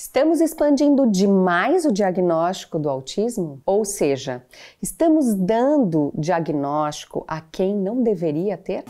Estamos expandindo demais o diagnóstico do autismo? Ou seja, estamos dando diagnóstico a quem não deveria ter?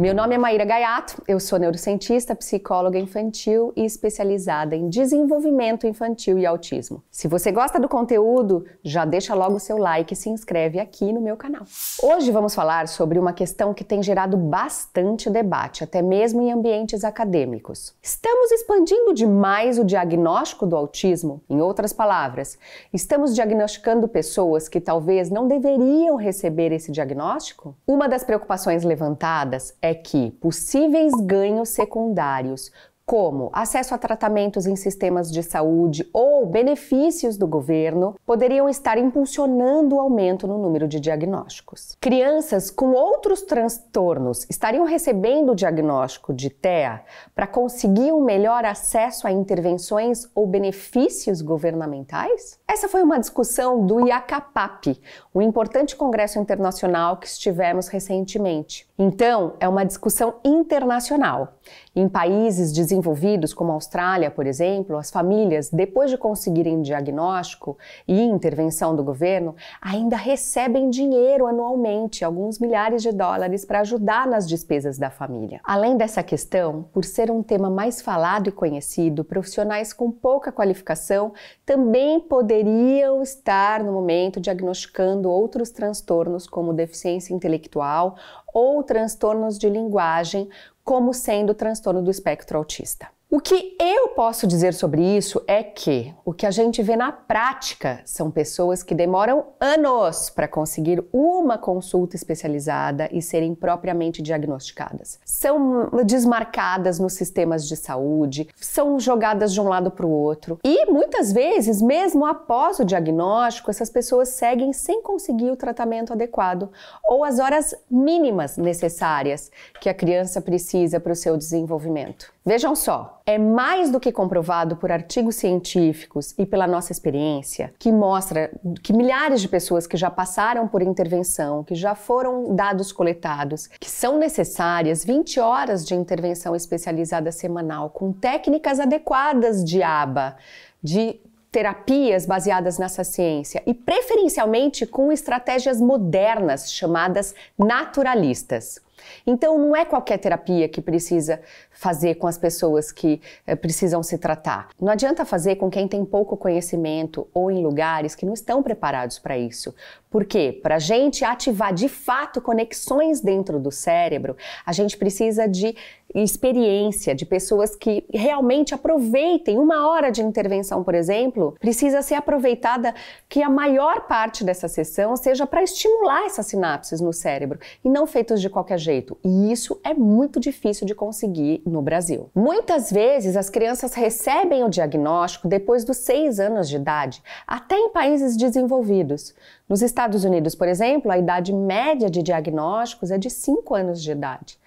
Meu nome é Maíra Gaiato, eu sou neurocientista, psicóloga infantil e especializada em desenvolvimento infantil e autismo. Se você gosta do conteúdo, já deixa logo o seu like e se inscreve aqui no meu canal. Hoje vamos falar sobre uma questão que tem gerado bastante debate, até mesmo em ambientes acadêmicos. Estamos expandindo demais o diagnóstico do autismo? Em outras palavras, estamos diagnosticando pessoas que talvez não deveriam receber esse diagnóstico? Uma das preocupações levantadas é é que possíveis ganhos secundários como acesso a tratamentos em sistemas de saúde ou benefícios do governo, poderiam estar impulsionando o aumento no número de diagnósticos. Crianças com outros transtornos estariam recebendo o diagnóstico de TEA para conseguir um melhor acesso a intervenções ou benefícios governamentais? Essa foi uma discussão do IACAPAP, um importante congresso internacional que estivemos recentemente. Então, é uma discussão internacional. Em países desenvolvidos, desenvolvidos, como a Austrália, por exemplo, as famílias, depois de conseguirem diagnóstico e intervenção do governo, ainda recebem dinheiro anualmente, alguns milhares de dólares, para ajudar nas despesas da família. Além dessa questão, por ser um tema mais falado e conhecido, profissionais com pouca qualificação também poderiam estar no momento diagnosticando outros transtornos, como deficiência intelectual ou transtornos de linguagem, como sendo transtorno do espectro autista. O que eu posso dizer sobre isso é que o que a gente vê na prática são pessoas que demoram anos para conseguir uma consulta especializada e serem propriamente diagnosticadas. São desmarcadas nos sistemas de saúde, são jogadas de um lado para o outro e muitas vezes, mesmo após o diagnóstico, essas pessoas seguem sem conseguir o tratamento adequado ou as horas mínimas necessárias que a criança precisa para o seu desenvolvimento. Vejam só, é mais do que comprovado por artigos científicos e pela nossa experiência, que mostra que milhares de pessoas que já passaram por intervenção, que já foram dados coletados, que são necessárias 20 horas de intervenção especializada semanal com técnicas adequadas de aba, de terapias baseadas nessa ciência e preferencialmente com estratégias modernas chamadas naturalistas. Então, não é qualquer terapia que precisa fazer com as pessoas que eh, precisam se tratar. Não adianta fazer com quem tem pouco conhecimento ou em lugares que não estão preparados para isso. Porque para a gente ativar de fato conexões dentro do cérebro, a gente precisa de experiência, de pessoas que realmente aproveitem. Uma hora de intervenção, por exemplo, precisa ser aproveitada que a maior parte dessa sessão seja para estimular essas sinapses no cérebro e não feitos de qualquer jeito jeito, e isso é muito difícil de conseguir no Brasil. Muitas vezes as crianças recebem o diagnóstico depois dos 6 anos de idade, até em países desenvolvidos. Nos Estados Unidos, por exemplo, a idade média de diagnósticos é de 5 anos de idade.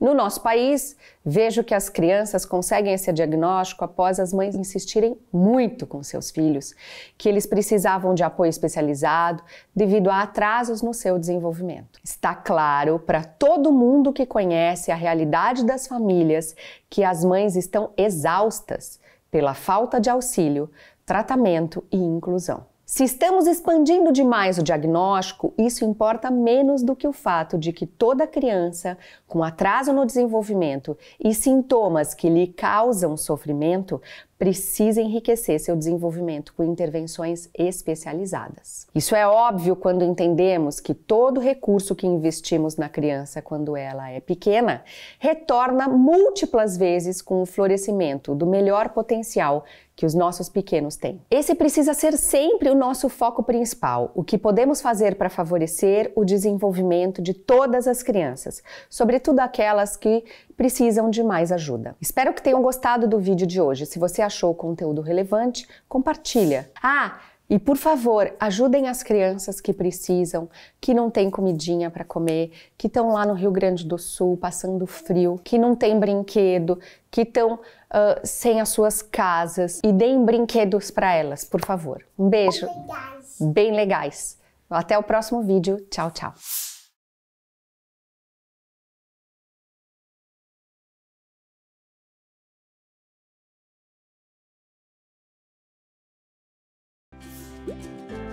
No nosso país, vejo que as crianças conseguem esse diagnóstico após as mães insistirem muito com seus filhos, que eles precisavam de apoio especializado devido a atrasos no seu desenvolvimento. Está claro para todo mundo que conhece a realidade das famílias que as mães estão exaustas pela falta de auxílio, tratamento e inclusão. Se estamos expandindo demais o diagnóstico, isso importa menos do que o fato de que toda criança com atraso no desenvolvimento e sintomas que lhe causam sofrimento precisa enriquecer seu desenvolvimento com intervenções especializadas. Isso é óbvio quando entendemos que todo recurso que investimos na criança quando ela é pequena retorna múltiplas vezes com o florescimento do melhor potencial que os nossos pequenos têm. Esse precisa ser sempre o nosso foco principal, o que podemos fazer para favorecer o desenvolvimento de todas as crianças, sobretudo aquelas que precisam de mais ajuda. Espero que tenham gostado do vídeo de hoje. Se você achou o conteúdo relevante, compartilha. Ah, e por favor, ajudem as crianças que precisam, que não têm comidinha para comer, que estão lá no Rio Grande do Sul passando frio, que não têm brinquedo, que estão uh, sem as suas casas. E deem brinquedos para elas, por favor. Um beijo. Bem legais. Bem legais. Até o próximo vídeo. Tchau, tchau. Música